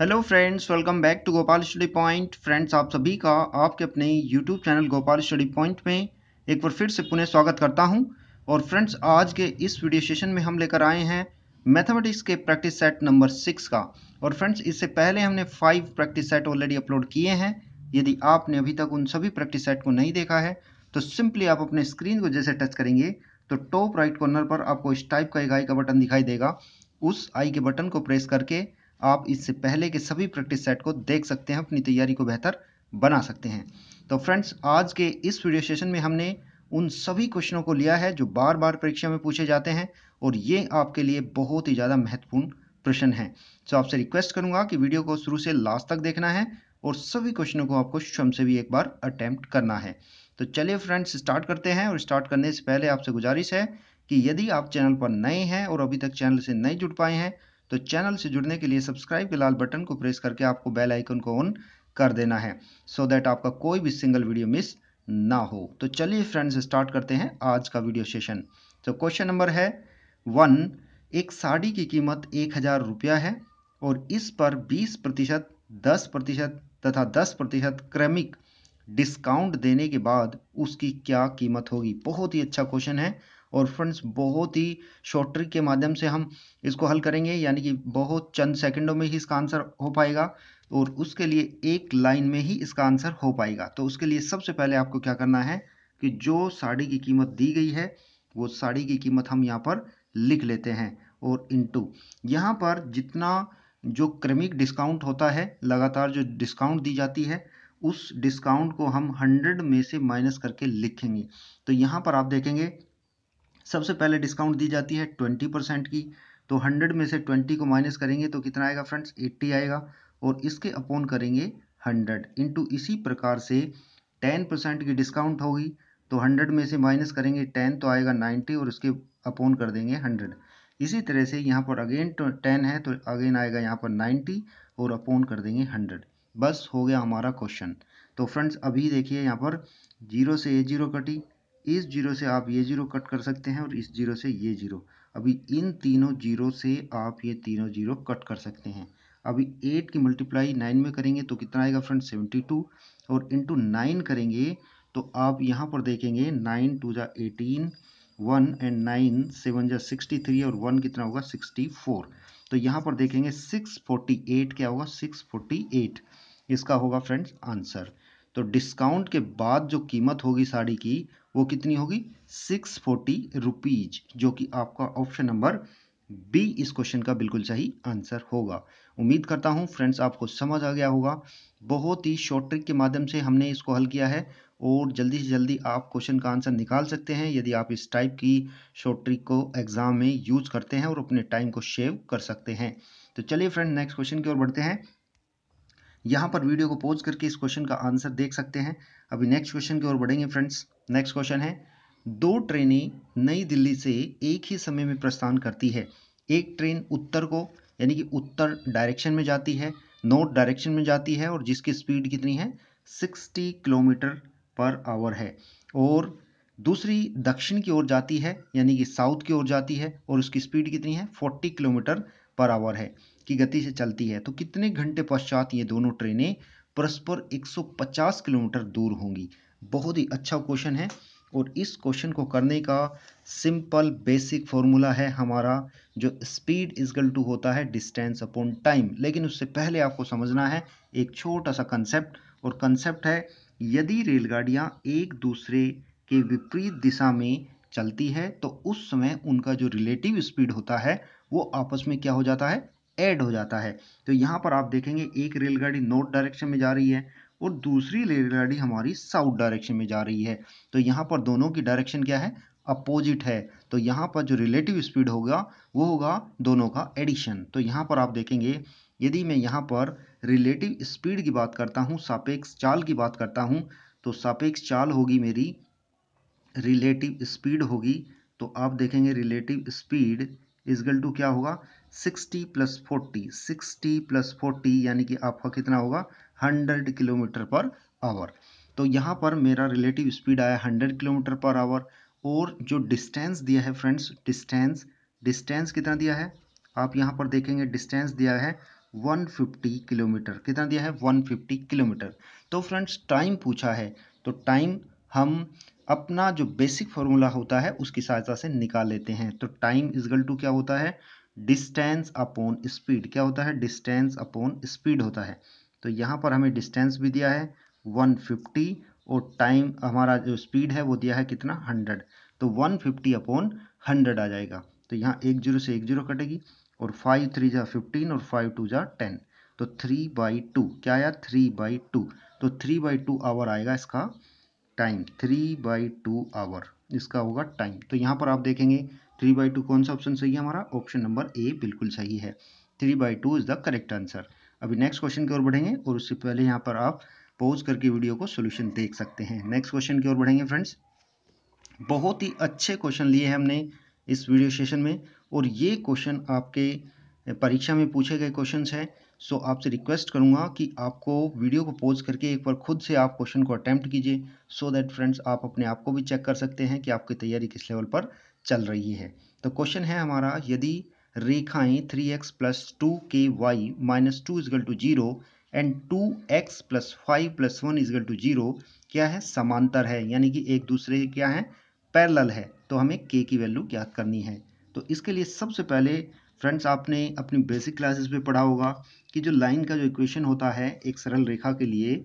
hello friends welcome back to Gopal study point friends आप सभी का आपके अपने YouTube channel Gopal study point में एक बार फिर से पुनः स्वागत करता हूं और फ्रेंड्स आज के इस वीडियो सेशन में हम लेकर आए हैं मैथमेटिक्स के प्रैक्टिस सेट नंबर सिक्स का और फ्रेंड्स इससे पहले हमने five practice set already upload किए हैं यदि आपने अभी तक उन सभी प्रैक्टिस सेट को नहीं देखा है तो सिंपली आप अपने स्क्रीन को जैसे टच करेंगे तो टॉप राइट कॉर्नर पर आपको इस टाइप का एक आई का बटन दिखाई देगा उस आई के बटन को प्रेस करके आप इससे पहले के सभी प्रैक्टिस सेट को देख सकते हैं अपनी तैयारी को बेहतर बना सकते हैं तो फ्रेंड्स आज के इस वीडियो सेशन में हमने उन सभी क्वेश्चनों को लिया है जो बार बार परीक्षा में पूछे जाते हैं और ये आपके लिए बहुत ही ज़्यादा महत्वपूर्ण प्रश्न हैं तो आपसे रिक्वेस्ट करूँगा कि वीडियो को शुरू से लास्ट तक देखना है और सभी क्वेश्चनों को आपको स्वयं से भी एक बार अटैम्प्ट करना है तो चलिए फ्रेंड्स स्टार्ट करते हैं और स्टार्ट करने से पहले आपसे गुजारिश है कि यदि आप चैनल पर नए हैं और अभी तक चैनल से नहीं जुड़ पाए हैं तो चैनल से जुड़ने के लिए सब्सक्राइब के लाल बटन को प्रेस करके आपको बेल आइकन को ऑन कर देना है सो so दैट आपका कोई भी सिंगल वीडियो मिस ना हो तो चलिए फ्रेंड्स स्टार्ट करते हैं आज का वीडियो सेशन तो क्वेश्चन नंबर है वन एक साड़ी की कीमत एक हज़ार रुपया है और इस पर बीस प्रतिशत दस प्रतिशत तथा दस प्रतिशत क्रमिक डिस्काउंट देने के बाद उसकी क्या कीमत होगी बहुत ही अच्छा क्वेश्चन है और फ्रेंड्स बहुत ही शॉर्ट ट्रिक के माध्यम से हम इसको हल करेंगे यानी कि बहुत चंद सेकंडों में ही इसका आंसर हो पाएगा और उसके लिए एक लाइन में ही इसका आंसर हो पाएगा तो उसके लिए सबसे पहले आपको क्या करना है कि जो साड़ी की कीमत दी गई है वो साड़ी की कीमत हम यहाँ पर लिख लेते हैं और इनटू यहाँ पर जितना जो क्रमिक डिस्काउंट होता है लगातार जो डिस्काउंट दी जाती है उस डिस्काउंट को हम 100 में से माइनस करके लिखेंगे तो यहाँ पर आप देखेंगे सबसे पहले डिस्काउंट दी जाती है ट्वेंटी परसेंट की तो हंड्रेड में से ट्वेंटी को माइनस करेंगे तो कितना आएगा फ्रेंड्स एट्टी आएगा और इसके अपोन करेंगे हंड्रेड इंटू इसी प्रकार से टेन परसेंट की डिस्काउंट होगी तो हंड्रेड में से माइनस करेंगे टेन तो आएगा नाइन्टी और उसके अपोन कर देंगे हंड्रेड इसी तरह से यहाँ पर अगेन टेन तो है तो अगेन आएगा यहाँ पर नाइन्टी और अपोन कर देंगे हंड्रेड बस हो गया हमारा क्वेश्चन तो फ्रेंड्स अभी देखिए यहाँ पर जीरो से ए जीरो कटी इस जीरो से आप ये जीरो कट कर सकते हैं और इस जीरो से ये जीरो अभी इन तीनों जीरो से आप ये तीनों जीरो कट कर सकते हैं अभी एट की मल्टीप्लाई नाइन में करेंगे तो कितना आएगा फ्रेंड सेवेंटी टू और इंटू नाइन करेंगे तो आप यहाँ पर देखेंगे नाइन टू जा eighteen one and nine seven जा सिक्सटी थ्री और वन कितना होगा सिक्सटी फोर तो यहाँ पर देखेंगे सिक्स फोर्टी एट क्या होगा सिक्स फोर्टी एट इसका होगा फ्रेंड्स आंसर तो डिस्काउंट के बाद जो कीमत होगी साड़ी की वो कितनी होगी सिक्स फोर्टी रुपीज जो कि आपका ऑप्शन नंबर बी इस क्वेश्चन का बिल्कुल सही आंसर होगा उम्मीद करता हूँ फ्रेंड्स आपको समझ आ गया होगा बहुत ही शॉर्ट ट्रिक के माध्यम से हमने इसको हल किया है और जल्दी से जल्दी आप क्वेश्चन का आंसर निकाल सकते हैं यदि आप इस टाइप की शॉर्ट ट्रिक को एग्जाम में यूज करते हैं और अपने टाइम को सेव कर सकते हैं तो चलिए फ्रेंड नेक्स्ट क्वेश्चन की ओर बढ़ते हैं यहाँ पर वीडियो को पॉज करके इस क्वेश्चन का आंसर देख सकते हैं अभी नेक्स्ट क्वेश्चन की ओर बढ़ेंगे फ्रेंड्स नेक्स्ट क्वेश्चन है दो ट्रेनें नई दिल्ली से एक ही समय में प्रस्थान करती है एक ट्रेन उत्तर को यानी कि उत्तर डायरेक्शन में जाती है नॉर्थ डायरेक्शन में जाती है और जिसकी स्पीड कितनी है 60 किलोमीटर पर आवर है और दूसरी दक्षिण की ओर जाती है यानी कि साउथ की ओर जाती है और उसकी स्पीड कितनी है 40 किलोमीटर पर आवर है की गति से चलती है तो कितने घंटे पश्चात ये दोनों ट्रेनें परस्पर 150 किलोमीटर दूर होंगी बहुत ही अच्छा क्वेश्चन है और इस क्वेश्चन को करने का सिंपल बेसिक फॉर्मूला है हमारा जो स्पीड इजगल टू होता है डिस्टेंस अपॉन टाइम लेकिन उससे पहले आपको समझना है एक छोटा सा कंसेप्ट और कंसेप्ट है यदि रेलगाड़ियाँ एक दूसरे के विपरीत दिशा में चलती है तो उस समय उनका जो रिलेटिव स्पीड होता है वो आपस में क्या हो जाता है एड हो जाता है तो यहाँ पर आप देखेंगे एक रेलगाड़ी नॉर्थ डायरेक्शन में जा रही है और दूसरी रेलगाड़ी हमारी साउथ डायरेक्शन में जा रही है तो यहाँ पर दोनों की डायरेक्शन क्या है अपोजिट है तो यहाँ पर जो रिलेटिव स्पीड होगा वो होगा दोनों का एडिशन तो यहाँ पर आप देखेंगे यदि मैं यहाँ पर रिलेटिव स्पीड की बात करता हूँ सापेक्ष चाल की बात करता हूँ तो सापेक्ष चाल होगी मेरी रिलेटिव स्पीड होगी तो आप देखेंगे रिलेटिव स्पीड इजगल टू क्या होगा 60 plus forty sixty plus forty यानी कि आपका कितना होगा हंड्रेड किलोमीटर पर आवर तो यहाँ पर मेरा रिलेटिव स्पीड आया हंड्रेड किलोमीटर पर आवर और जो डिस्टेंस दिया है फ्रेंड्स डिस्टेंस डिस्टेंस कितना दिया है आप यहाँ पर देखेंगे डिस्टेंस दिया है 150 किलोमीटर कितना दिया है 150 किलोमीटर तो फ्रेंड्स टाइम पूछा है तो टाइम हम अपना जो बेसिक फॉर्मूला होता है उसकी सहायता से निकाल लेते हैं तो टाइम इजगल टू क्या होता है डिस्टेंस अपॉन स्पीड क्या होता है डिस्टेंस अपॉन स्पीड होता है तो यहाँ पर हमें डिस्टेंस भी दिया है 150 और टाइम हमारा जो स्पीड है वो दिया है कितना 100 तो 150 फिफ्टी अपॉन हंड्रेड आ जाएगा तो यहाँ एक जीरो से एक जीरो कटेगी और फाइव थ्री जा फिफ्टीन और फाइव टू जा टेन तो थ्री बाई टू क्या आया थ्री बाई टू तो थ्री बाई टू आवर आएगा इसका time three by two hour इसका होगा टाइम तो यहाँ पर आप देखेंगे थ्री बाई टू कौन सा ऑप्शन सही है हमारा ऑप्शन नंबर ए बिल्कुल सही है three by two is the correct answer अभी नेक्स्ट क्वेश्चन की ओर बढ़ेंगे और उससे पहले यहाँ पर आप पॉज करके वीडियो को सोल्यूशन देख सकते हैं नेक्स्ट क्वेश्चन की ओर बढ़ेंगे फ्रेंड्स बहुत ही अच्छे क्वेश्चन लिए हैं हमने इस वीडियो सेशन में और ये क्वेश्चन आपके परीक्षा में पूछे गए क्वेश्चन हैं सो आपसे रिक्वेस्ट करूँगा कि आपको वीडियो को पॉज करके एक बार खुद से आप क्वेश्चन को अटैम्प्ट कीजिए सो दैट फ्रेंड्स आप अपने आप को भी चेक कर सकते हैं कि आपकी तैयारी किस लेवल पर चल रही है तो क्वेश्चन है हमारा यदि रेखाएं थ्री एक्स प्लस टू के y minus two is equal to zero and two x plus five plus one is equal to zero क्या है समांतर है यानी कि एक दूसरे के क्या है पैरल है तो हमें के की वैल्यू ज्ञात करनी है तो इसके लिए सबसे पहले फ्रेंड्स आपने अपनी बेसिक क्लासेस में पढ़ा होगा कि जो लाइन का जो इक्वेशन होता है एक सरल रेखा के लिए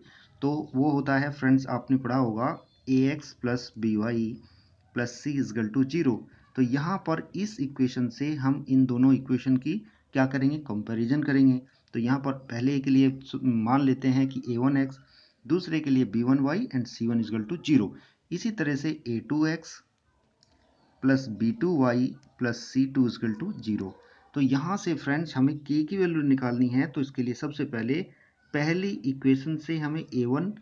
तो वो होता है फ्रेंड्स आपने पढ़ा होगा a x plus b y plus c is equal to zero तो यहाँ पर इस इक्वेशन से हम इन दोनों इक्वेशन की क्या करेंगे कंपैरिजन करेंगे तो यहाँ पर पहले के लिए मान लेते हैं कि ए वन एक्स दूसरे के लिए b one y and c one is equal to zero इसी तरह से a two x plus b two y plus c two is equal to zero तो यहाँ से फ्रेंड्स हमें के की वैल्यू निकालनी है तो इसके लिए सबसे पहले पहली इक्वेशन से हमें ए वन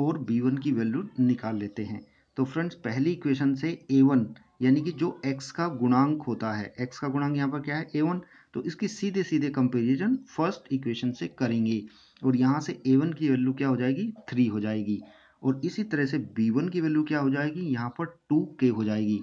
और बी वन की वैल्यू निकाल लेते हैं तो फ्रेंड्स पहली इक्वेशन से ए वन यानी कि जो x का गुणांक होता है x का गुणांक यहाँ पर क्या है a1 तो इसकी सीधे सीधे कंपेरिजन फर्स्ट इक्वेशन से करेंगे और यहाँ से a1 की वैल्यू क्या हो जाएगी थ्री हो जाएगी और इसी तरह से b1 की वैल्यू क्या हो जाएगी यहाँ पर टू के हो जाएगी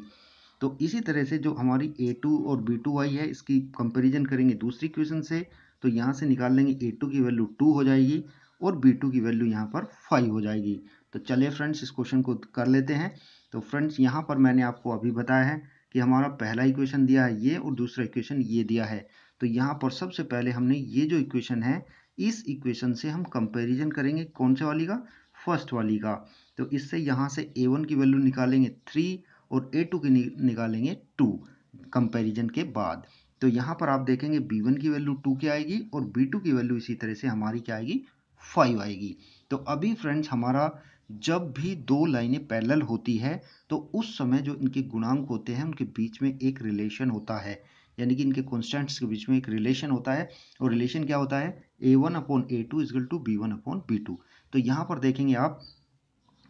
तो इसी तरह से जो हमारी a2 और b2 आई है इसकी कंपेरिजन करेंगे दूसरी इक्वेशन से तो यहाँ से निकाल लेंगे ए की वैल्यू टू हो जाएगी और बी की वैल्यू यहाँ पर फाइव हो जाएगी तो चलिए फ्रेंड्स इस क्वेश्चन को कर लेते हैं तो फ्रेंड्स यहाँ पर मैंने आपको अभी बताया है कि हमारा पहला इक्वेशन दिया है ये और दूसरा इक्वेशन ये दिया है तो यहाँ पर सबसे पहले हमने ये जो इक्वेशन है इस इक्वेशन से हम कंपेरिजन करेंगे कौन से वाली का फर्स्ट वाली का तो इससे यहाँ से ए वन की वैल्यू निकालेंगे थ्री और ए टू की निकालेंगे टू कंपैरिजन के बाद तो यहाँ पर आप देखेंगे बी वन की वैल्यू टू की आएगी और बी टू की वैल्यू इसी तरह से हमारी क्या आएगी फाइव आएगी तो अभी फ्रेंड्स हमारा जब भी दो लाइनें पैरेलल होती है तो उस समय जो इनके गुणांक होते हैं उनके बीच में एक रिलेशन होता है यानी कि इनके कॉन्स्टेंट्स के बीच में एक रिलेशन होता है और रिलेशन क्या होता है a one upon a two is equal to b one upon b two तो यहाँ पर देखेंगे आप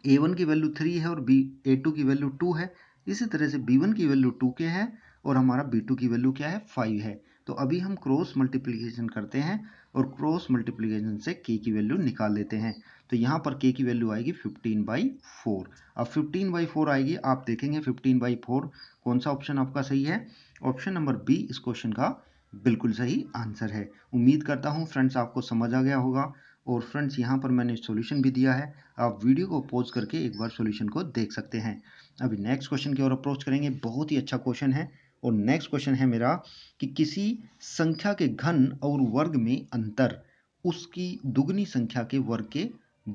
ए वन की वैल्यू थ्री है और बी ए टू की वैल्यू टू है इसी तरह से बी वन की वैल्यू टू के है और हमारा बी टू की वैल्यू क्या है फाइव है तो अभी हम क्रॉस मल्टीप्लीकेशन करते हैं और क्रॉस मल्टीप्लीकेशन से के की वैल्यू निकाल लेते हैं तो यहाँ पर के की वैल्यू आएगी फिफ्टीन बाई फोर अब फिफ्टीन बाई फोर आएगी आप देखेंगे फिफ्टीन बाई फोर कौन सा ऑप्शन आपका सही है ऑप्शन नंबर बी इस क्वेश्चन का बिल्कुल सही आंसर है उम्मीद करता हूँ फ्रेंड्स आपको समझ आ गया होगा और फ्रेंड्स यहाँ पर मैंने सॉल्यूशन भी दिया है आप वीडियो को पॉज करके एक बार सॉल्यूशन को देख सकते हैं अभी नेक्स्ट क्वेश्चन की ओर अप्रोच करेंगे बहुत ही अच्छा क्वेश्चन है और नेक्स्ट क्वेश्चन है मेरा कि किसी संख्या के घन और वर्ग में अंतर उसकी दुगनी संख्या के वर्ग के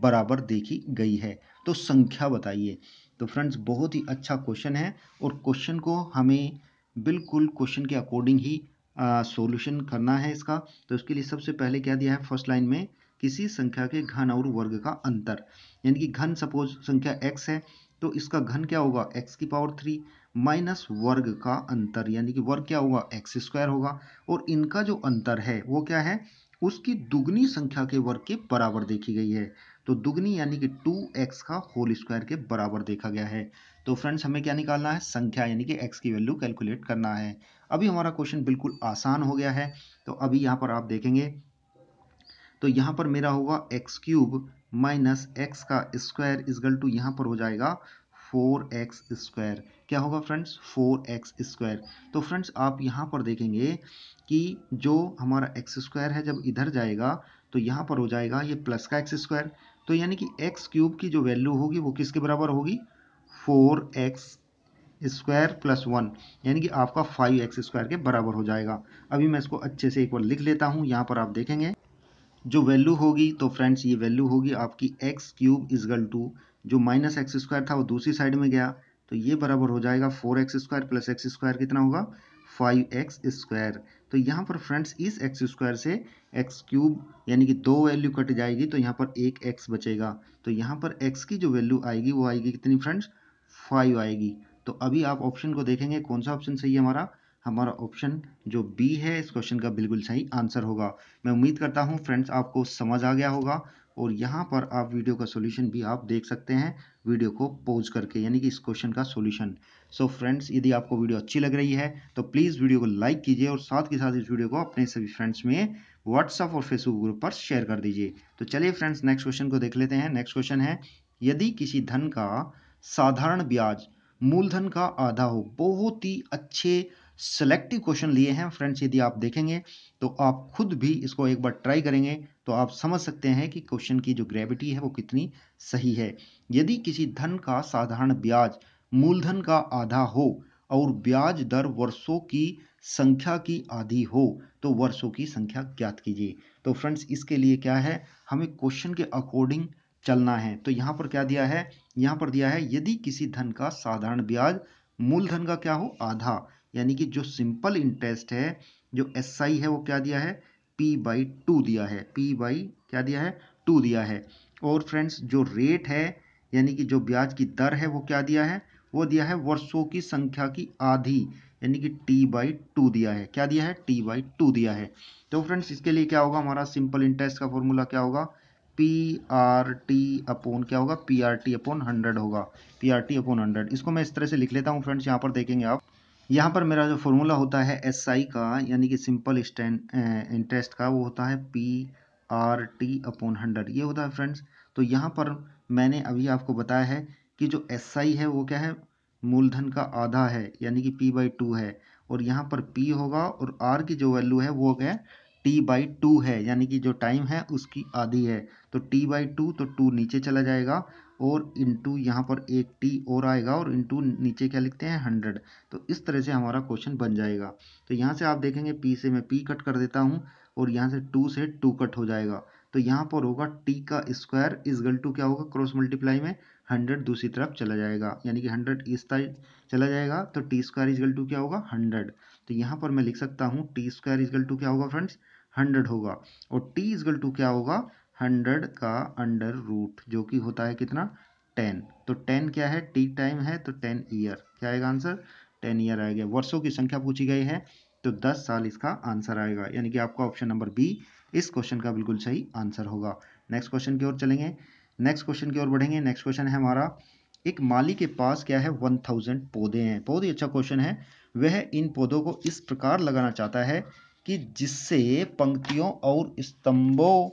बराबर देखी गई है तो संख्या बताइए तो फ्रेंड्स बहुत ही अच्छा क्वेश्चन है और क्वेश्चन को हमें बिल्कुल क्वेश्चन के अकॉर्डिंग ही सॉल्यूशन करना है इसका तो इसके लिए सबसे पहले क्या दिया है फर्स्ट लाइन में किसी संख्या के घन और वर्ग का अंतर यानी कि घन सपोज संख्या x है तो इसका घन क्या होगा x की पावर थ्री माइनस वर्ग का अंतर यानी कि वर्ग क्या होगा एक्स स्क्वायर होगा और इनका जो अंतर है वो क्या है उसकी दुगनी संख्या के वर्ग के बराबर देखी गई है तो दुगनी यानी कि टू एक्स का होल स्क्वायर के बराबर देखा गया है तो फ्रेंड्स हमें क्या निकालना है संख्या यानी कि एक्स की वैल्यू कैलकुलेट करना है अभी हमारा क्वेश्चन बिल्कुल आसान हो गया है तो अभी यहाँ पर आप देखेंगे तो यहाँ पर मेरा होगा एक्स क्यूब माइनस एक्स का स्क्वायर इजगल टू यहाँ पर हो जाएगा फोर एक्स स्क्वायर क्या होगा फ्रेंड्स फोर एक्स स्क्वायर तो फ्रेंड्स आप यहाँ पर देखेंगे कि जो हमारा एक्स स्क्वायर है जब इधर जाएगा तो यहाँ पर हो जाएगा ये प्लस का एक्स स्क्वायर तो यानी कि एक्स क्यूब की जो वैल्यू होगी वो किसके बराबर होगी four x square plus one यानी कि आपका फाइव एक्स स्क्वायर के बराबर हो जाएगा अभी मैं इसको अच्छे से एक बार लिख लेता हूँ यहाँ पर आप देखेंगे जो वैल्यू होगी तो फ्रेंड्स ये वैल्यू होगी आपकी एक्स क्यूब इजगल टू जो माइनस एक्स स्क्वायर था वो दूसरी साइड में गया तो ये बराबर हो जाएगा four x square plus x square कितना होगा फाइव एक्स स्क्वायर तो यहाँ पर फ्रेंड्स इस एक्स स्क्वायर से एक्स क्यूब यानी कि दो वैल्यू कट जाएगी तो यहाँ पर एक एक्स बचेगा तो यहाँ पर एक्स की जो वैल्यू आएगी वो आएगी कितनी फ्रेंड्स फाइव आएगी तो अभी आप ऑप्शन को देखेंगे कौन सा ऑप्शन सही है हमारा हमारा ऑप्शन जो बी है इस क्वेश्चन का बिल्कुल सही आंसर होगा मैं उम्मीद करता हूँ फ्रेंड्स आपको समझ आ गया होगा और यहाँ पर आप वीडियो का सोल्यूशन भी आप देख सकते हैं वीडियो को पॉज करके यानी कि इस क्वेश्चन का सोल्यूशन सो so फ्रेंड्स यदि आपको वीडियो अच्छी लग रही है तो प्लीज़ वीडियो को लाइक कीजिए और साथ के साथ इस वीडियो को अपने सभी फ्रेंड्स में व्हाट्सअप और फेसबुक ग्रुप पर शेयर कर दीजिए तो चलिए फ्रेंड्स नेक्स्ट क्वेश्चन को देख लेते हैं नेक्स्ट क्वेश्चन है यदि किसी धन का साधारण ब्याज मूलधन का आधा हो बहुत ही अच्छे सेलेक्टिव क्वेश्चन लिए हैं फ्रेंड्स यदि आप देखेंगे तो आप खुद भी इसको एक बार ट्राई करेंगे तो आप समझ सकते हैं कि क्वेश्चन की जो ग्रेविटी है वो कितनी सही है यदि किसी धन का साधारण ब्याज मूलधन का आधा हो और ब्याज दर वर्षों की संख्या की आधी हो तो वर्षों की संख्या ज्ञात कीजिए तो फ्रेंड्स इसके लिए क्या है हमें क्वेश्चन के अकॉर्डिंग चलना है तो यहाँ पर क्या दिया है यहाँ पर दिया है यदि किसी धन का साधारण ब्याज मूलधन का क्या हो आधा यानी कि जो सिंपल इंटरेस्ट है जो एस है वो क्या दिया है पी बाई टू दिया है पी बाई क्या दिया है टू दिया है और फ्रेंड्स जो रेट है यानी कि जो ब्याज की दर है वो क्या दिया है वो दिया है वर्षों की संख्या की आधी यानी कि टी बाई टू दिया है क्या दिया है टी बाई टू दिया है तो फ्रेंड्स इसके लिए क्या होगा हमारा सिंपल इंटरेस्ट का फॉर्मूला क्या होगा पी आर टी अपोन क्या होगा P R T upon hundred होगा P R T upon hundred इसको मैं इस तरह से लिख लेता हूँ फ्रेंड्स यहाँ पर देखेंगे आप यहाँ पर मेरा जो फॉर्मूला होता है एस SI का यानी कि सिंपल स्टैंड इंटरेस्ट का वो होता है P R T upon hundred ये होता है फ्रेंड्स तो यहाँ पर मैंने अभी आपको बताया है कि जो एस आई है वो क्या है मूलधन का आधा है यानी कि पी बाई टू है और यहाँ पर पी होगा और आर की जो वैल्यू है वो क्या है टी बाई टू है यानी कि जो टाइम है उसकी आधी है तो टी बाई टू तो टू नीचे चला जाएगा और इंटू यहाँ पर एक टी और आएगा और इंटू नीचे क्या लिखते हैं हंड्रेड तो इस तरह से हमारा क्वेश्चन बन जाएगा तो यहाँ से आप देखेंगे पी से मैं पी कट कर देता हूँ और यहाँ से टू से टू कट हो जाएगा तो यहाँ पर होगा टी का स्क्वायर इजगल टू क्या होगा क्रॉस मल्टीप्लाई में हंड्रेड दूसरी तरफ चला जाएगा यानी कि हंड्रेड इस साइड चला जाएगा तो टी स्क्वायर इजगल टू क्या होगा हंड्रेड तो यहाँ पर मैं लिख सकता हूँ टी स्क्वायर गल टू क्या होगा फ्रेंड्स हंड्रेड होगा और टी इजगल टू क्या होगा हंड्रेड का अंडर रूट जो कि होता है कितना टेन तो टेन क्या है टी टाइम है तो टेन ईयर क्या आएगा आंसर टेन ईयर आएगा वर्षों की संख्या पूछी गई है तो दस साल इसका आंसर आएगा यानी कि आपका ऑप्शन नंबर बी इस क्वेश्चन का बिल्कुल सही आंसर होगा नेक्स्ट क्वेश्चन की ओर चलेंगे नेक्स्ट क्वेश्चन की ओर बढ़ेंगे नेक्स्ट क्वेश्चन है हमारा एक माली के पास क्या है वन थाउजेंड पौधे हैं बहुत ही अच्छा क्वेश्चन है वह इन पौधों को इस प्रकार लगाना चाहता है कि जिससे पंक्तियों और स्तंभों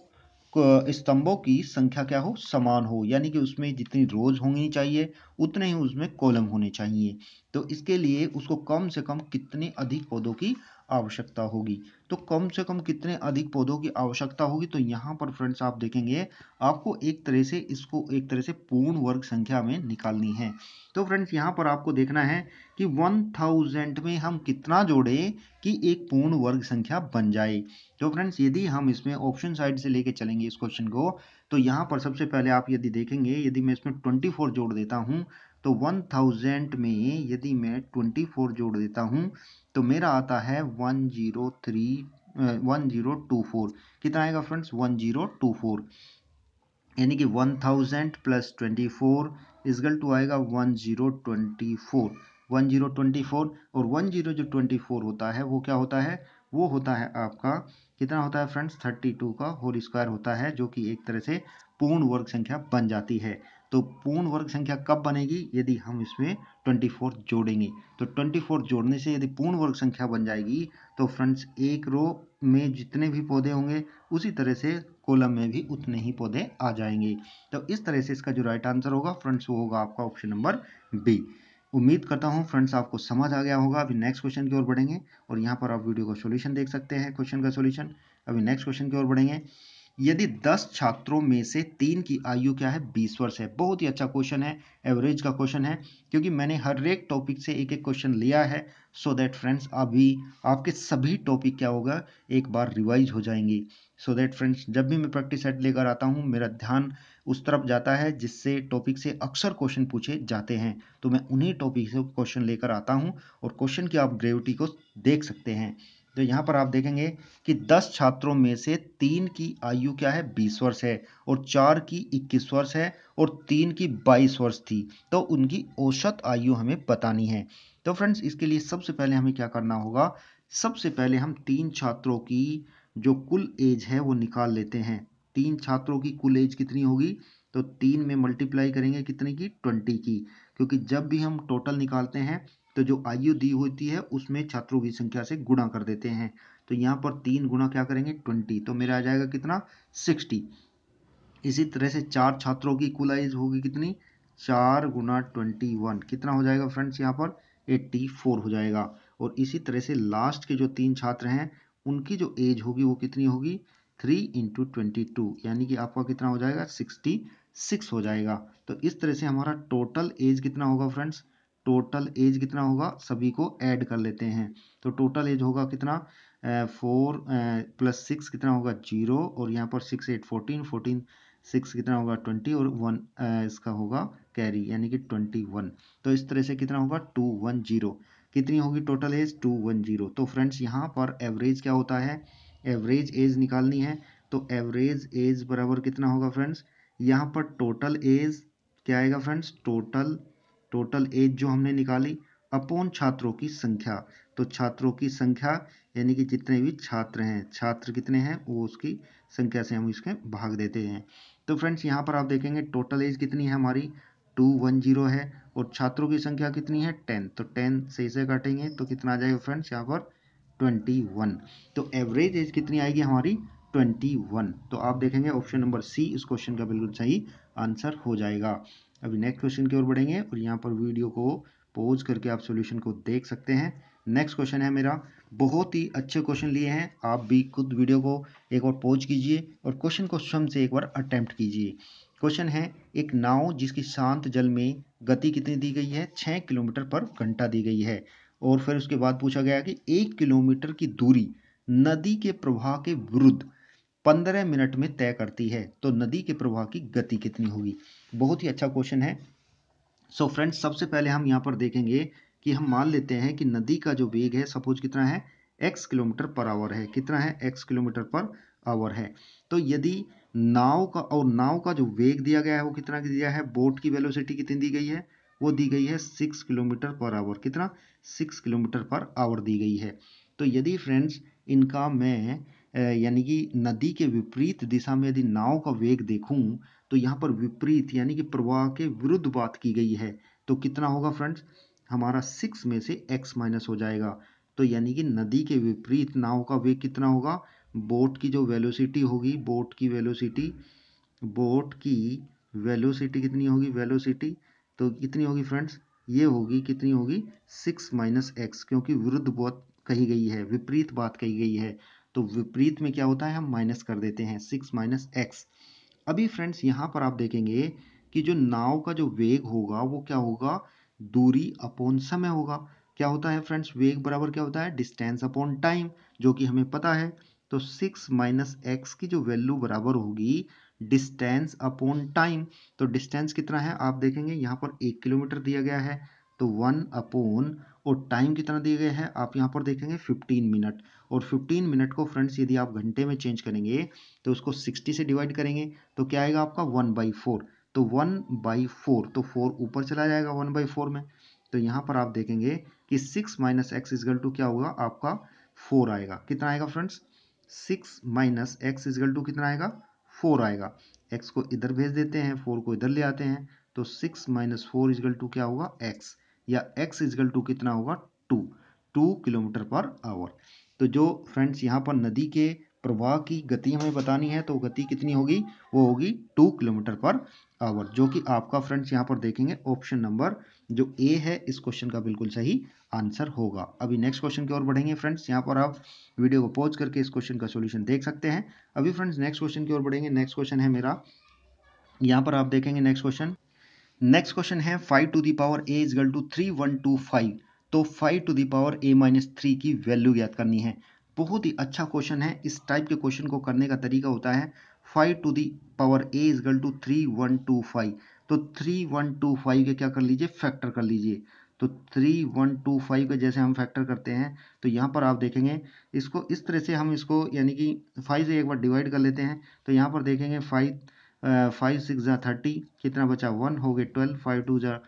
स्तंभों की संख्या क्या हो समान हो यानी कि उसमें जितनी रोज होनी चाहिए उतने ही उसमें कॉलम होने चाहिए तो इसके लिए उसको कम से कम कितने अधिक पौधों की आवश्यकता होगी तो कम से कम कितने अधिक पौधों की आवश्यकता होगी तो यहाँ पर फ्रेंड्स आप देखेंगे आपको एक तरह से इसको एक तरह से पूर्ण वर्ग संख्या में निकालनी है तो फ्रेंड्स यहाँ पर आपको देखना है कि वन थाउजेंड में हम कितना जोड़ें कि एक पूर्ण वर्ग संख्या बन जाए तो फ्रेंड्स यदि हम इसमें ऑप्शन साइड से लेके चलेंगे इस क्वेश्चन को तो यहाँ पर सबसे पहले आप यदि देखेंगे यदि मैं इसमें ट्वेंटी फोर जोड़ देता हूँ तो वन थाउजेंड में यदि मैं ट्वेंटी फोर जोड़ देता हूँ तो मेरा आता है one zero three one zero two four कितना आएगा friends one zero two four यानी कि one thousand plus twenty four is equal to आएगा one zero twenty four one zero twenty four और वन जीरो जो ट्वेंटी फोर होता है वो क्या होता है वो होता है आपका कितना होता है फ्रेंड्स थर्टी टू का होल स्क्वायर होता है जो कि एक तरह से पूर्ण वर्ग संख्या बन जाती है तो पूर्ण वर्ग संख्या कब बनेगी यदि हम इसमें ट्वेंटी फोर जोड़ेंगे तो ट्वेंटी फोर जोड़ने से यदि पूर्ण वर्ग संख्या बन जाएगी तो फ्रेंड्स एक रो में जितने भी पौधे होंगे उसी तरह से कॉलम में भी उतने ही पौधे आ जाएंगे तो इस तरह से इसका जो राइट आंसर होगा फ्रेंड्स वो होगा आपका ऑप्शन नंबर बी उम्मीद करता हूँ फ्रेंड्स आपको समझ आ गया होगा अभी नेक्स्ट क्वेश्चन की ओर बढ़ेंगे और यहाँ पर आप वीडियो का सोल्यूशन देख सकते हैं क्वेश्चन का सोल्यूशन अभी नेक्स्ट क्वेश्चन की ओर बढ़ेंगे यदि दस छात्रों में से तीन की आयु क्या है बीस वर्ष है बहुत ही अच्छा क्वेश्चन है एवरेज का क्वेश्चन है क्योंकि मैंने हर एक टॉपिक से एक एक क्वेश्चन लिया है सो दैट फ्रेंड्स अभी आपके सभी टॉपिक क्या होगा एक बार रिवाइज हो जाएंगे सो दैट फ्रेंड्स जब भी मैं प्रैक्टिस सेट लेकर आता हूँ मेरा ध्यान उस तरफ जाता है जिससे टॉपिक से अक्सर क्वेश्चन पूछे जाते हैं तो मैं उन्हीं टॉपिक से क्वेश्चन लेकर आता हूँ और क्वेश्चन की आप ग्रेविटी को देख सकते हैं तो यहाँ पर आप देखेंगे कि दस छात्रों में से तीन की आयु क्या है बीस वर्ष है और चार की इक्कीस वर्ष है और तीन की बाईस वर्ष थी तो उनकी औसत आयु हमें बतानी है तो फ्रेंड्स इसके लिए सबसे पहले हमें क्या करना होगा सबसे पहले हम तीन छात्रों की जो कुल एज है वो निकाल लेते हैं तीन छात्रों की कुल एज कितनी होगी तो तीन में मल्टीप्लाई करेंगे कितने की ट्वेंटी की क्योंकि जब भी हम टोटल निकालते हैं तो जो आयु दी होती है उसमें छात्रों की संख्या से गुणा कर देते हैं तो यहाँ पर तीन गुणा क्या करेंगे ट्वेंटी तो मेरा आ जाएगा कितना सिक्सटी इसी तरह से चार छात्रों की कुल आयु होगी कितनी चार गुना ट्वेंटी वन कितना हो जाएगा फ्रेंड्स यहाँ पर एट्टी फोर हो जाएगा और इसी तरह से लास्ट के जो तीन छात्र हैं उनकी जो एज होगी वो कितनी होगी थ्री इंटू ट्वेंटी टू यानी कि आपका कितना हो जाएगा सिक्सटी सिक्स हो जाएगा तो इस तरह से हमारा टोटल एज कितना होगा फ्रेंड्स टोटल एज कितना होगा सभी को ऐड कर लेते हैं तो टोटल एज होगा कितना फोर प्लस सिक्स कितना होगा जीरो और यहाँ पर six eight fourteen fourteen six कितना होगा ट्वेंटी और वन इसका होगा कैरी यानी कि ट्वेंटी वन तो इस तरह से कितना होगा टू वन जीरो कितनी होगी total age two one zero तो फ्रेंड्स यहाँ पर एवरेज क्या होता है एवरेज एज निकालनी है तो एवरेज एज बराबर कितना होगा फ्रेंड्स यहाँ पर टोटल एज क्या आएगा फ्रेंड्स टोटल टोटल एज जो हमने निकाली अपॉन छात्रों की संख्या तो छात्रों की संख्या यानी कि जितने भी छात्र हैं छात्र कितने हैं वो उसकी संख्या से हम इसके भाग देते हैं तो फ्रेंड्स यहाँ पर आप देखेंगे टोटल एज कितनी है हमारी टू वन जीरो है और छात्रों की संख्या कितनी है टेन तो टेन से इसे काटेंगे तो कितना आ जाएगा फ्रेंड्स यहाँ पर ट्वेंटी वन तो एवरेज एज कितनी आएगी हमारी ट्वेंटी वन तो आप देखेंगे ऑप्शन नंबर सी इस क्वेश्चन का बिल्कुल सही आंसर हो जाएगा अभी नेक्स्ट क्वेश्चन की ओर बढ़ेंगे और यहाँ पर वीडियो को पोज करके आप सोल्यूशन को देख सकते हैं नेक्स्ट क्वेश्चन है मेरा बहुत ही अच्छे क्वेश्चन लिए हैं आप भी खुद वीडियो को एक बार पोज कीजिए और क्वेश्चन को स्वयं से एक बार अटैम्प्ट कीजिए क्वेश्चन है एक नाव जिसकी शांत जल में गति कितनी दी गई है छः किलोमीटर पर घंटा दी गई है और फिर उसके बाद पूछा गया कि एक किलोमीटर की दूरी नदी के प्रवाह के विरुद्ध पंद्रह मिनट में तय करती है तो नदी के प्रवाह की गति कितनी होगी बहुत ही अच्छा क्वेश्चन है सो so फ्रेंड्स सबसे पहले हम यहाँ पर देखेंगे कि हम मान लेते हैं कि नदी का जो वेग है सपोज कितना है एक्स किलोमीटर पर आवर है कितना है एक्स किलोमीटर पर आवर है तो यदि नाव का और नाव का जो वेग दिया गया है वो कितना दिया है बोट की वेलोसिटी कितनी दी गई है वो दी गई है सिक्स किलोमीटर पर आवर कितना सिक्स किलोमीटर पर आवर दी गई है तो यदि फ्रेंड्स इनका मैं यानी कि नदी के विपरीत दिशा में यदि नाव का वेग देखूं तो यहाँ पर विपरीत यानी कि प्रवाह के विरुद्ध बात की गई है तो कितना होगा फ्रेंड्स हमारा सिक्स में से एक्स माइनस हो जाएगा तो यानी कि नदी के विपरीत नाव का वेग कितना होगा बोट की जो वेलोसिटी होगी बोट की वेलोसिटी बोट की वेलोसिटी कितनी होगी वेलोसिटी तो कितनी होगी फ्रेंड्स ये होगी कितनी होगी सिक्स माइनस एक्स क्योंकि विरुद्ध बात कही गई है विपरीत बात कही गई है तो विपरीत में क्या होता है हम माइनस कर देते हैं सिक्स माइनस एक्स अभी फ्रेंड्स यहाँ पर आप देखेंगे कि जो नाव का जो वेग होगा वो क्या होगा दूरी अपॉन समय होगा क्या होता है फ्रेंड्स वेग बराबर क्या होता है डिस्टेंस अपॉन टाइम जो कि हमें पता है तो सिक्स माइनस एक्स की जो वैल्यू बराबर होगी डिस्टेंस अपॉन टाइम तो डिस्टेंस कितना है आप देखेंगे यहाँ पर एक किलोमीटर दिया गया है तो वन अपॉन और टाइम कितना दिया गया है आप यहाँ पर देखेंगे 15 मिनट और 15 मिनट को फ्रेंड्स यदि आप घंटे में चेंज करेंगे तो उसको 60 से डिवाइड करेंगे तो क्या आएगा आपका वन बाई फोर तो वन बाई फोर तो फोर ऊपर चला जाएगा वन बाई फोर में तो यहाँ पर आप देखेंगे कि six minus x is equal to क्या होगा आपका फोर आएगा कितना आएगा friends six minus x is equal to कितना आएगा फोर आएगा एक्स को इधर भेज देते हैं फोर को इधर ले आते हैं तो six minus four is equal to क्या होगा एक्स या एक्स इजकल टू कितना होगा two two kilometre per hour तो जो फ्रेंड्स यहाँ पर नदी के प्रवाह की गति हमें बतानी है तो गति कितनी होगी वो होगी टू किलोमीटर पर आवर जो कि आपका फ्रेंड्स यहाँ पर देखेंगे ऑप्शन नंबर जो ए है इस क्वेश्चन का बिल्कुल सही आंसर होगा अभी नेक्स्ट क्वेश्चन की ओर बढ़ेंगे फ्रेंड्स यहाँ पर आप वीडियो को पॉज करके इस क्वेश्चन का सोल्यूशन देख सकते हैं अभी फ्रेंड्स नेक्स्ट क्वेश्चन की ओर बढ़ेंगे नेक्स्ट क्वेश्चन है मेरा यहाँ पर आप देखेंगे नेक्स्ट क्वेश्चन नेक्स्ट क्वेश्चन है five to the power a equal to three one two five तो five to the power a minus three की वैल्यू याद करनी है बहुत ही अच्छा क्वेश्चन है इस टाइप के क्वेश्चन को करने का तरीका होता है five to the power a equal to three one two five तो थ्री वन टू फाइव के क्या कर लीजिए फैक्टर कर लीजिए तो थ्री वन टू फाइव का जैसे हम फैक्टर करते हैं तो यहाँ पर आप देखेंगे इसको इस तरह से हम इसको यानी कि फाइव से एक बार डिवाइड कर लेते हैं तो यहाँ पर देखेंगे फाइव फाइव सिक्स ज़ा थर्टी कितना बचा वन हो गए ट्वेल्व फाइव टू ज़ा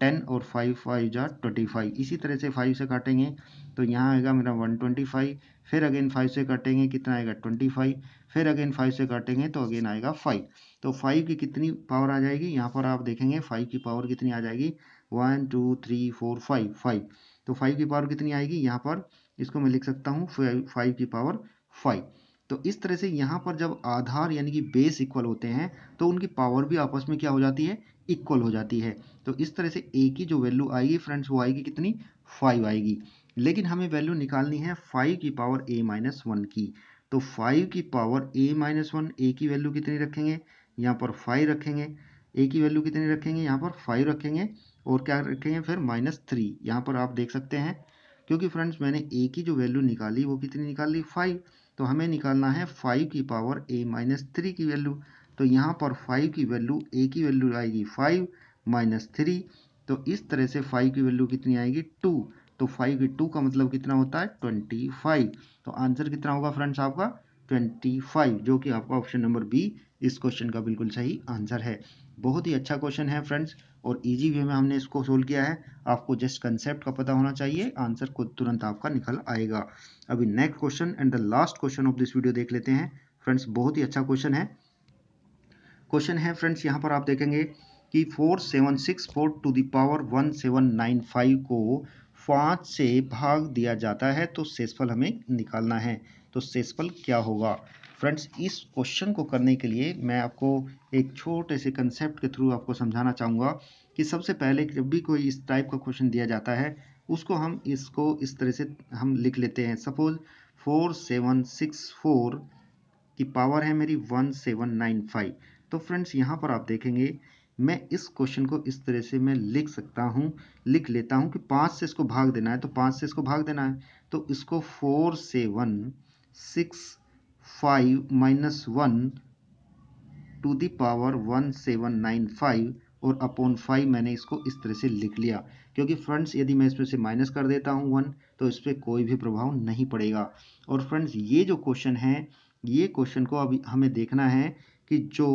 टेन और फाइव फाइव ज़ा ट्वेंटी फाइव इसी तरह से फाइव से काटेंगे तो यहाँ आएगा मेरा वन ट्वेंटी फाइव फिर अगेन फाइव से काटेंगे कितना आएगा ट्वेंटी फाइव फिर अगेन फाइव से काटेंगे तो अगेन आएगा फाइव तो फाइव की कितनी पावर आ जाएगी यहाँ पर आप देखेंगे फाइव की पावर कितनी आ जाएगी one two three four five five तो फाइव की पावर कितनी आएगी यहाँ पर इसको मैं लिख सकता हूँ फाइव की पावर फाइव तो इस तरह से यहाँ पर जब आधार यानी कि बेस इक्वल होते हैं तो उनकी पावर भी आपस में क्या हो जाती है इक्वल हो जाती है तो इस तरह से ए की जो वैल्यू आएगी फ्रेंड्स वो आएगी कितनी फाइव आएगी लेकिन हमें वैल्यू निकालनी है फाइव की पावर ए माइनस वन की तो फाइव की power a minus one a की वैल्यू कितनी रखेंगे यहाँ पर फाइव रखेंगे ए की वैल्यू कितनी रखेंगे यहाँ पर फाइव रखेंगे और क्या रखेंगे फिर माइनस थ्री यहाँ पर आप देख सकते हैं क्योंकि फ्रेंड्स मैंने ए की जो वैल्यू निकाली वो कितनी निकाली फाइव तो हमें निकालना है फाइव की पावर ए माइनस थ्री की वैल्यू तो यहाँ पर फाइव की वैल्यू ए की वैल्यू आएगी फाइव माइनस थ्री तो इस तरह से फाइव की वैल्यू कितनी आएगी टू तो फाइव की टू का मतलब कितना होता है ट्वेंटी फाइव तो आंसर कितना होगा फ्रेंड्स आपका ट्वेंटी फाइव जो कि आपका ऑप्शन नंबर बी इस क्वेश्चन का बिल्कुल सही आंसर है बहुत ही अच्छा क्वेश्चन है फ्रेंड्स और इजी वे में हमने इसको सोल्व किया है आपको जस्ट कंसेप्ट का पता होना चाहिए आंसर को तुरंत आपका निकल आएगा अभी next question and the last question of this video देख लेते हैं फ्रेंड्स बहुत ही अच्छा क्वेश्चन है क्वेश्चन है फ्रेंड्स यहाँ पर आप देखेंगे कि four seven six four to the power one seven nine five को पाँच से भाग दिया जाता है तो सेसफल हमें निकालना है तो सेसफल क्या होगा फ्रेंड्स इस क्वेश्चन को करने के लिए मैं आपको एक छोटे से कंसेप्ट के थ्रू आपको समझाना चाहूँगा कि सबसे पहले जब भी कोई इस टाइप का क्वेश्चन दिया जाता है उसको हम इसको इस तरह से हम लिख लेते हैं suppose four seven six four की पावर है मेरी वन सेवन नाइन फाइव तो फ्रेंड्स यहाँ पर आप देखेंगे मैं इस क्वेश्चन को इस तरह से मैं लिख सकता हूँ लिख लेता हूँ कि पाँच से इसको भाग देना है तो पाँच से इसको भाग देना है तो इसको four seven six five minus one to the power one seven nine five और अपॉन फाइव मैंने इसको इस तरह से लिख लिया क्योंकि फ्रेंड्स यदि मैं इसमें से माइनस कर देता हूँ वन तो इस पर कोई भी प्रभाव नहीं पड़ेगा और फ्रेंड्स ये जो क्वेश्चन है ये क्वेश्चन को अभी हमें देखना है कि जो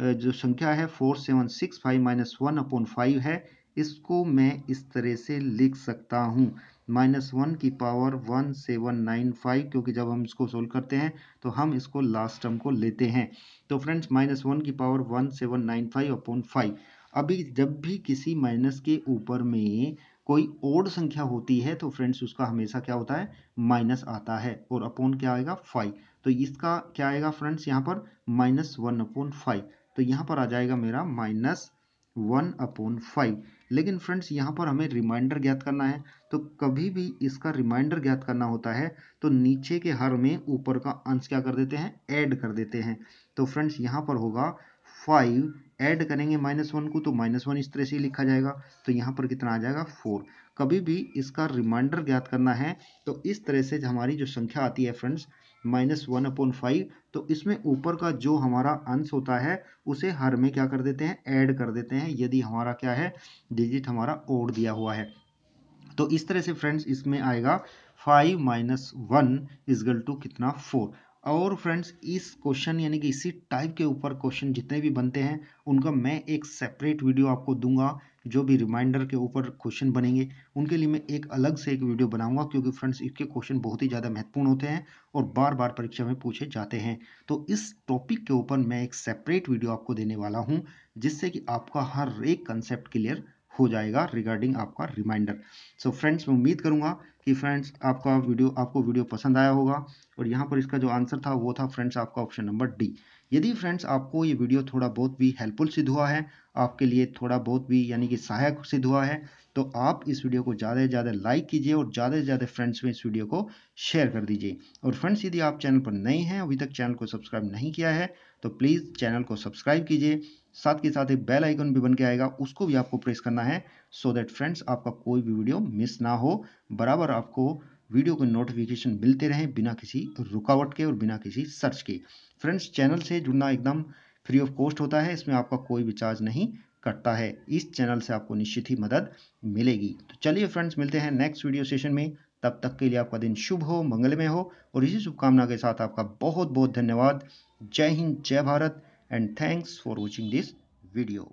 जो संख्या है four seven six five minus one upon five है इसको मैं इस तरह से लिख सकता हूँ माइनस वन की power one seven nine five क्योंकि जब हम इसको सोल्व करते हैं तो हम इसको लास्ट टर्म को लेते हैं तो फ्रेंड्स माइनस वन की power one seven nine five upon five अभी जब भी किसी माइनस के ऊपर में कोई ओड संख्या होती है तो फ्रेंड्स उसका हमेशा क्या होता है माइनस आता है और अपॉन क्या आएगा फाइव तो इसका क्या आएगा फ्रेंड्स यहाँ पर माइनस वन अपॉन फाइव तो यहाँ पर आ जाएगा मेरा माइनस वन अपॉन फाइव लेकिन फ्रेंड्स यहाँ पर हमें रिमाइंडर ज्ञात करना है तो कभी भी इसका रिमाइंडर ज्ञात करना होता है तो नीचे के हर में ऊपर का अंश क्या कर देते हैं ऐड कर देते हैं तो फ्रेंड्स यहाँ पर होगा फाइव ऐड करेंगे माइनस वन को तो माइनस वन इस तरह से लिखा जाएगा तो यहाँ पर कितना आ जाएगा फोर कभी भी इसका रिमाइंडर ज्ञात करना है तो इस तरह से हमारी जो संख्या आती है friends minus one upon five तो इसमें ऊपर का जो हमारा अंश होता है उसे हर में क्या कर देते हैं ऐड कर देते हैं यदि हमारा क्या है डिजिट हमारा ओड दिया हुआ है तो इस तरह से फ्रेंड्स इसमें आएगा five minus one is equal to कितना फोर और फ्रेंड्स इस क्वेश्चन यानी कि इसी टाइप के ऊपर क्वेश्चन जितने भी बनते हैं उनका मैं एक सेपरेट वीडियो आपको दूंगा जो भी रिमाइंडर के ऊपर क्वेश्चन बनेंगे उनके लिए मैं एक अलग से एक वीडियो बनाऊंगा क्योंकि फ्रेंड्स इसके क्वेश्चन बहुत ही ज़्यादा महत्वपूर्ण होते हैं और बार बार परीक्षा में पूछे जाते हैं तो इस टॉपिक के ऊपर मैं एक सेपरेट वीडियो आपको देने वाला हूँ जिससे कि आपका हर एक कंसेप्ट क्लियर हो जाएगा रिगार्डिंग आपका रिमाइंडर सो फ्रेंड्स मैं उम्मीद करूँगा कि फ्रेंड्स आपका वीडियो आपको वीडियो पसंद आया होगा और यहाँ पर इसका जो आंसर था वो था फ्रेंड्स आपका ऑप्शन नंबर डी यदि फ्रेंड्स आपको ये वीडियो थोड़ा बहुत भी हेल्पफुल सिद्ध हुआ है आपके लिए थोड़ा बहुत भी यानी कि सहायक सिद्ध हुआ है तो आप इस वीडियो को ज़्यादा से ज़्यादा लाइक कीजिए और ज़्यादा से ज़्यादा फ्रेंड्स में इस वीडियो को शेयर कर दीजिए और फ्रेंड्स यदि आप चैनल पर नए हैं अभी तक चैनल को सब्सक्राइब नहीं किया है तो प्लीज़ चैनल को सब्सक्राइब कीजिए साथ के साथ एक बेल आइकन भी बन के आएगा उसको भी आपको प्रेस करना है सो दैट फ्रेंड्स आपका कोई भी वीडियो मिस ना हो बराबर आपको वीडियो के नोटिफिकेशन मिलते रहें बिना किसी रुकावट के और बिना किसी सर्च के फ्रेंड्स चैनल से जुड़ना एकदम फ्री ऑफ कॉस्ट होता है इसमें आपका कोई भी चार्ज नहीं कटता है इस चैनल से आपको निश्चित ही मदद मिलेगी तो चलिए फ्रेंड्स मिलते हैं नेक्स्ट वीडियो सेशन में तब तक के लिए आपका दिन शुभ हो मंगलमय हो और इसी शुभकामना के साथ आपका बहुत बहुत धन्यवाद जय हिंद जय Bharat and thanks for watching this video